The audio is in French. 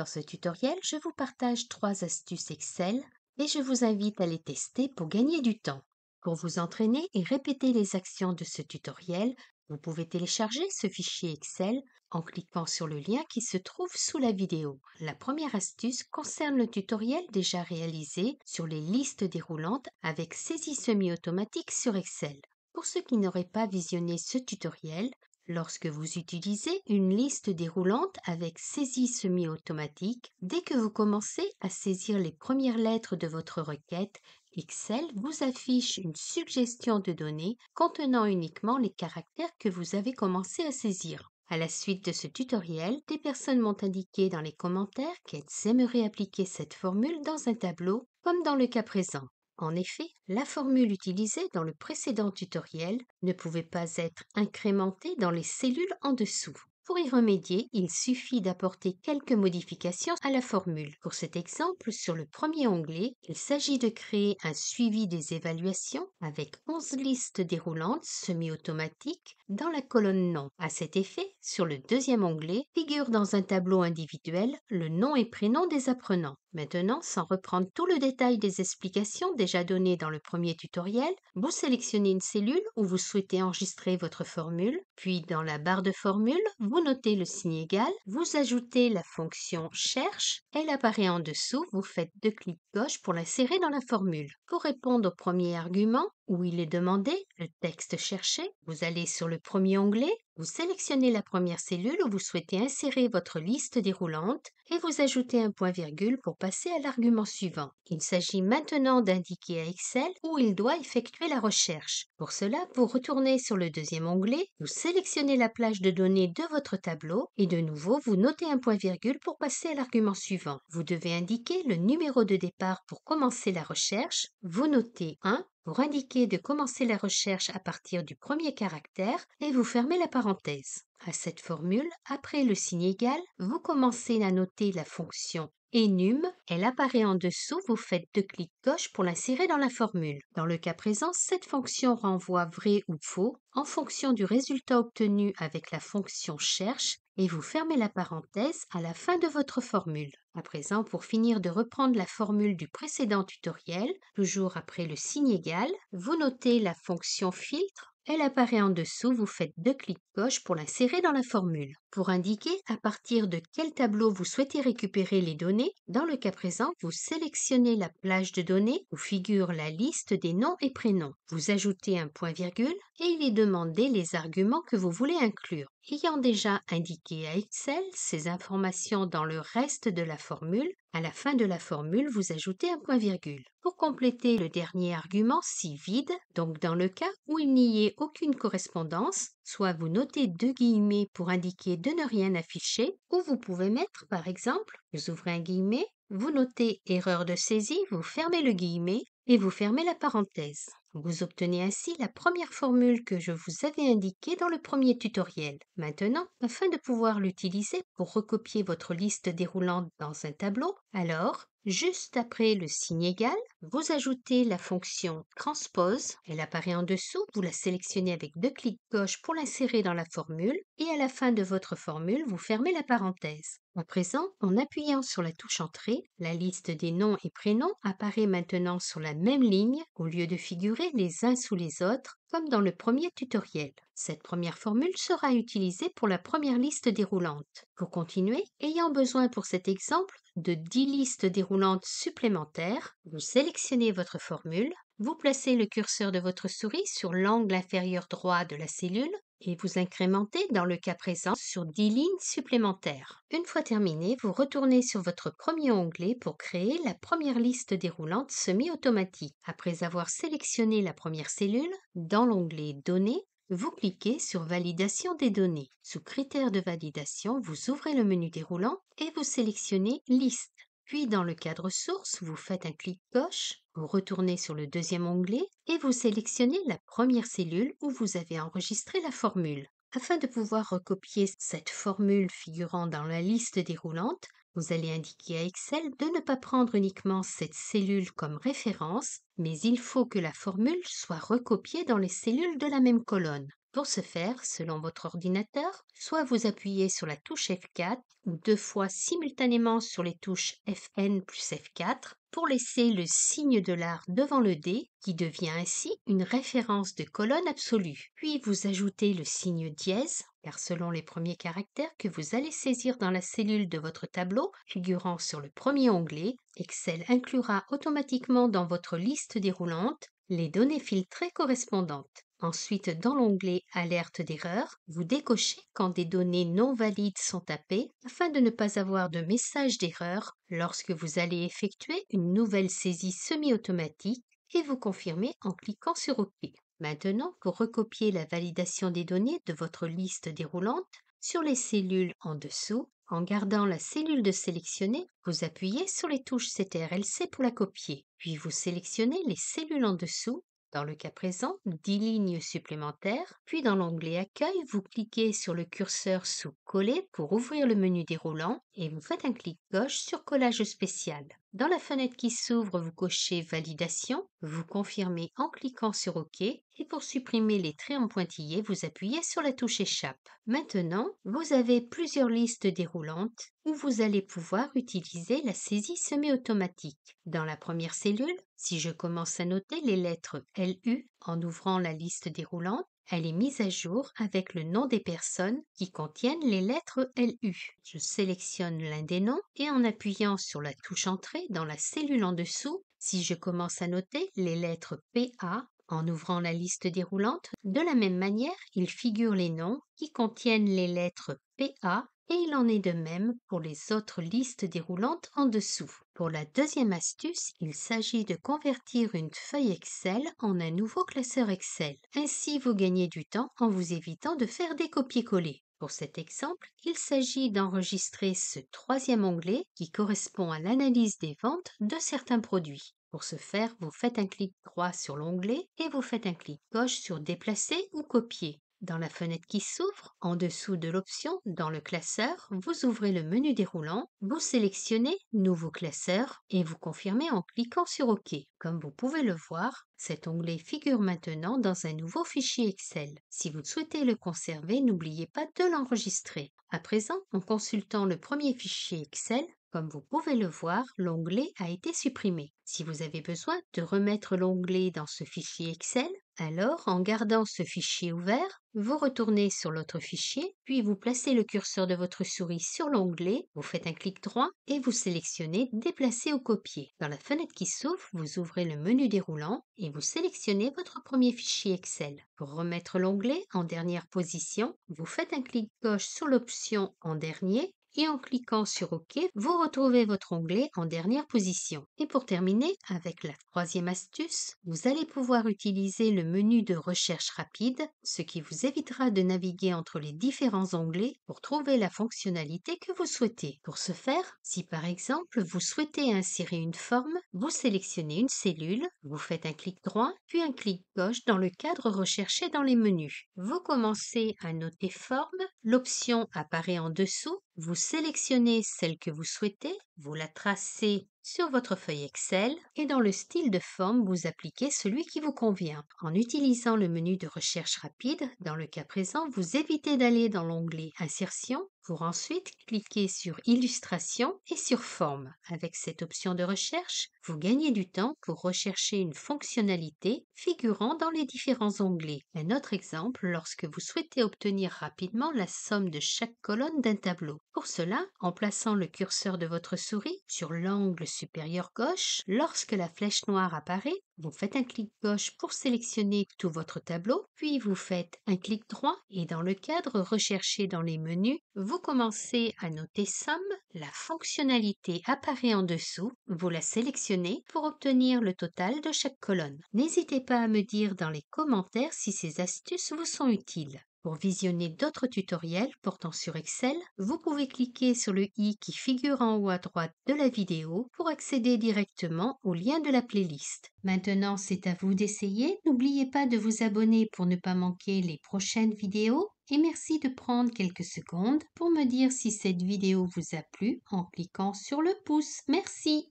Dans ce tutoriel, je vous partage trois astuces Excel et je vous invite à les tester pour gagner du temps. Pour vous entraîner et répéter les actions de ce tutoriel, vous pouvez télécharger ce fichier Excel en cliquant sur le lien qui se trouve sous la vidéo. La première astuce concerne le tutoriel déjà réalisé sur les listes déroulantes avec saisie semi-automatique sur Excel. Pour ceux qui n'auraient pas visionné ce tutoriel, Lorsque vous utilisez une liste déroulante avec saisie semi-automatique, dès que vous commencez à saisir les premières lettres de votre requête, Excel vous affiche une suggestion de données contenant uniquement les caractères que vous avez commencé à saisir. À la suite de ce tutoriel, des personnes m'ont indiqué dans les commentaires qu'elles aimeraient appliquer cette formule dans un tableau, comme dans le cas présent. En effet, la formule utilisée dans le précédent tutoriel ne pouvait pas être incrémentée dans les cellules en dessous. Pour y remédier, il suffit d'apporter quelques modifications à la formule. Pour cet exemple, sur le premier onglet, il s'agit de créer un suivi des évaluations avec 11 listes déroulantes semi-automatiques dans la colonne nom. À cet effet, sur le deuxième onglet, figure dans un tableau individuel le nom et prénom des apprenants. Maintenant, sans reprendre tout le détail des explications déjà données dans le premier tutoriel, vous sélectionnez une cellule où vous souhaitez enregistrer votre formule, puis dans la barre de formule, vous vous notez le signe égal, vous ajoutez la fonction cherche, elle apparaît en dessous, vous faites deux clics gauche pour l'insérer dans la formule. Pour répondre au premier argument, où il est demandé le texte cherché, vous allez sur le premier onglet vous sélectionnez la première cellule où vous souhaitez insérer votre liste déroulante et vous ajoutez un point-virgule pour passer à l'argument suivant. Il s'agit maintenant d'indiquer à Excel où il doit effectuer la recherche. Pour cela, vous retournez sur le deuxième onglet, vous sélectionnez la plage de données de votre tableau et de nouveau vous notez un point-virgule pour passer à l'argument suivant. Vous devez indiquer le numéro de départ pour commencer la recherche, vous notez 1 indiquer de commencer la recherche à partir du premier caractère et vous fermez la parenthèse. À cette formule, après le signe égal, vous commencez à noter la fonction enum. elle apparaît en dessous, vous faites deux clics gauche pour l'insérer dans la formule. Dans le cas présent, cette fonction renvoie vrai ou faux en fonction du résultat obtenu avec la fonction cherche et vous fermez la parenthèse à la fin de votre formule. À présent, pour finir de reprendre la formule du précédent tutoriel, toujours après le signe égal, vous notez la fonction filtre elle apparaît en dessous, vous faites deux clics gauche pour l'insérer dans la formule. Pour indiquer à partir de quel tableau vous souhaitez récupérer les données, dans le cas présent, vous sélectionnez la plage de données où figure la liste des noms et prénoms. Vous ajoutez un point-virgule et il est demandé les arguments que vous voulez inclure. Ayant déjà indiqué à Excel ces informations dans le reste de la formule, à la fin de la formule, vous ajoutez un point-virgule. Pour compléter le dernier argument, si vide, donc dans le cas où il n'y ait aucune correspondance, soit vous notez deux guillemets pour indiquer de ne rien afficher, ou vous pouvez mettre, par exemple, vous ouvrez un guillemet, vous notez erreur de saisie, vous fermez le guillemet, et vous fermez la parenthèse. Vous obtenez ainsi la première formule que je vous avais indiquée dans le premier tutoriel. Maintenant, afin de pouvoir l'utiliser pour recopier votre liste déroulante dans un tableau, alors, juste après le signe égal, vous ajoutez la fonction transpose, elle apparaît en dessous, vous la sélectionnez avec deux clics gauche pour l'insérer dans la formule et à la fin de votre formule, vous fermez la parenthèse. En présent, en appuyant sur la touche Entrée, la liste des noms et prénoms apparaît maintenant sur la même ligne au lieu de figurer les uns sous les autres comme dans le premier tutoriel. Cette première formule sera utilisée pour la première liste déroulante. Pour continuer, ayant besoin pour cet exemple de 10 listes déroulantes supplémentaires, vous sélectionnez sélectionnez votre formule, vous placez le curseur de votre souris sur l'angle inférieur droit de la cellule et vous incrémentez dans le cas présent sur 10 lignes supplémentaires. Une fois terminé, vous retournez sur votre premier onglet pour créer la première liste déroulante semi-automatique. Après avoir sélectionné la première cellule, dans l'onglet Données, vous cliquez sur Validation des données. Sous Critères de validation, vous ouvrez le menu déroulant et vous sélectionnez Liste. Puis dans le cadre source, vous faites un clic gauche, vous retournez sur le deuxième onglet et vous sélectionnez la première cellule où vous avez enregistré la formule. Afin de pouvoir recopier cette formule figurant dans la liste déroulante, vous allez indiquer à Excel de ne pas prendre uniquement cette cellule comme référence, mais il faut que la formule soit recopiée dans les cellules de la même colonne. Pour ce faire, selon votre ordinateur, soit vous appuyez sur la touche F4 ou deux fois simultanément sur les touches Fn plus F4 pour laisser le signe de l'art devant le D qui devient ainsi une référence de colonne absolue. Puis vous ajoutez le signe dièse car selon les premiers caractères que vous allez saisir dans la cellule de votre tableau figurant sur le premier onglet, Excel inclura automatiquement dans votre liste déroulante les données filtrées correspondantes. Ensuite, dans l'onglet Alerte d'erreur, vous décochez quand des données non valides sont tapées afin de ne pas avoir de message d'erreur lorsque vous allez effectuer une nouvelle saisie semi-automatique et vous confirmez en cliquant sur OK. Maintenant, vous recopiez la validation des données de votre liste déroulante sur les cellules en dessous. En gardant la cellule de sélectionner, vous appuyez sur les touches CTRLC pour la copier, puis vous sélectionnez les cellules en dessous dans le cas présent, 10 lignes supplémentaires, puis dans l'onglet Accueil, vous cliquez sur le curseur sous Coller pour ouvrir le menu déroulant et vous faites un clic gauche sur Collage spécial. Dans la fenêtre qui s'ouvre, vous cochez Validation, vous confirmez en cliquant sur OK et pour supprimer les traits en pointillés, vous appuyez sur la touche Échappe. Maintenant, vous avez plusieurs listes déroulantes où vous allez pouvoir utiliser la saisie semi-automatique. Dans la première cellule, si je commence à noter les lettres LU en ouvrant la liste déroulante, elle est mise à jour avec le nom des personnes qui contiennent les lettres LU. Je sélectionne l'un des noms et en appuyant sur la touche Entrée dans la cellule en dessous, si je commence à noter les lettres PA, en ouvrant la liste déroulante, de la même manière, il figure les noms qui contiennent les lettres PA et il en est de même pour les autres listes déroulantes en dessous. Pour la deuxième astuce, il s'agit de convertir une feuille Excel en un nouveau classeur Excel. Ainsi, vous gagnez du temps en vous évitant de faire des copier-coller. Pour cet exemple, il s'agit d'enregistrer ce troisième onglet qui correspond à l'analyse des ventes de certains produits. Pour ce faire, vous faites un clic droit sur l'onglet et vous faites un clic gauche sur Déplacer ou Copier. Dans la fenêtre qui s'ouvre, en dessous de l'option Dans le classeur, vous ouvrez le menu déroulant, vous sélectionnez Nouveau classeur et vous confirmez en cliquant sur OK. Comme vous pouvez le voir, cet onglet figure maintenant dans un nouveau fichier Excel. Si vous souhaitez le conserver, n'oubliez pas de l'enregistrer. À présent, en consultant le premier fichier Excel, comme vous pouvez le voir, l'onglet a été supprimé. Si vous avez besoin de remettre l'onglet dans ce fichier Excel, alors en gardant ce fichier ouvert, vous retournez sur l'autre fichier, puis vous placez le curseur de votre souris sur l'onglet, vous faites un clic droit et vous sélectionnez Déplacer ou copier. Dans la fenêtre qui s'ouvre, vous ouvrez le menu déroulant et vous sélectionnez votre premier fichier Excel. Pour remettre l'onglet en dernière position, vous faites un clic gauche sur l'option En dernier et en cliquant sur OK, vous retrouvez votre onglet en dernière position. Et pour terminer, avec la troisième astuce, vous allez pouvoir utiliser le menu de recherche rapide, ce qui vous évitera de naviguer entre les différents onglets pour trouver la fonctionnalité que vous souhaitez. Pour ce faire, si par exemple vous souhaitez insérer une forme, vous sélectionnez une cellule, vous faites un clic droit, puis un clic gauche dans le cadre recherché dans les menus. Vous commencez à noter forme, l'option apparaît en dessous vous sélectionnez celle que vous souhaitez, vous la tracez sur votre feuille Excel et dans le style de forme, vous appliquez celui qui vous convient. En utilisant le menu de recherche rapide, dans le cas présent, vous évitez d'aller dans l'onglet Insertion pour ensuite cliquer sur Illustration et sur Forme. Avec cette option de recherche, vous gagnez du temps pour rechercher une fonctionnalité figurant dans les différents onglets. Un autre exemple, lorsque vous souhaitez obtenir rapidement la somme de chaque colonne d'un tableau. Pour cela, en plaçant le curseur de votre souris sur l'angle supérieur gauche, lorsque la flèche noire apparaît, vous faites un clic gauche pour sélectionner tout votre tableau, puis vous faites un clic droit et dans le cadre recherché dans les menus, vous commencez à noter Somme. La fonctionnalité apparaît en dessous, vous la sélectionnez pour obtenir le total de chaque colonne. N'hésitez pas à me dire dans les commentaires si ces astuces vous sont utiles. Pour visionner d'autres tutoriels portant sur Excel, vous pouvez cliquer sur le i qui figure en haut à droite de la vidéo pour accéder directement au lien de la playlist. Maintenant, c'est à vous d'essayer. N'oubliez pas de vous abonner pour ne pas manquer les prochaines vidéos et merci de prendre quelques secondes pour me dire si cette vidéo vous a plu en cliquant sur le pouce. Merci.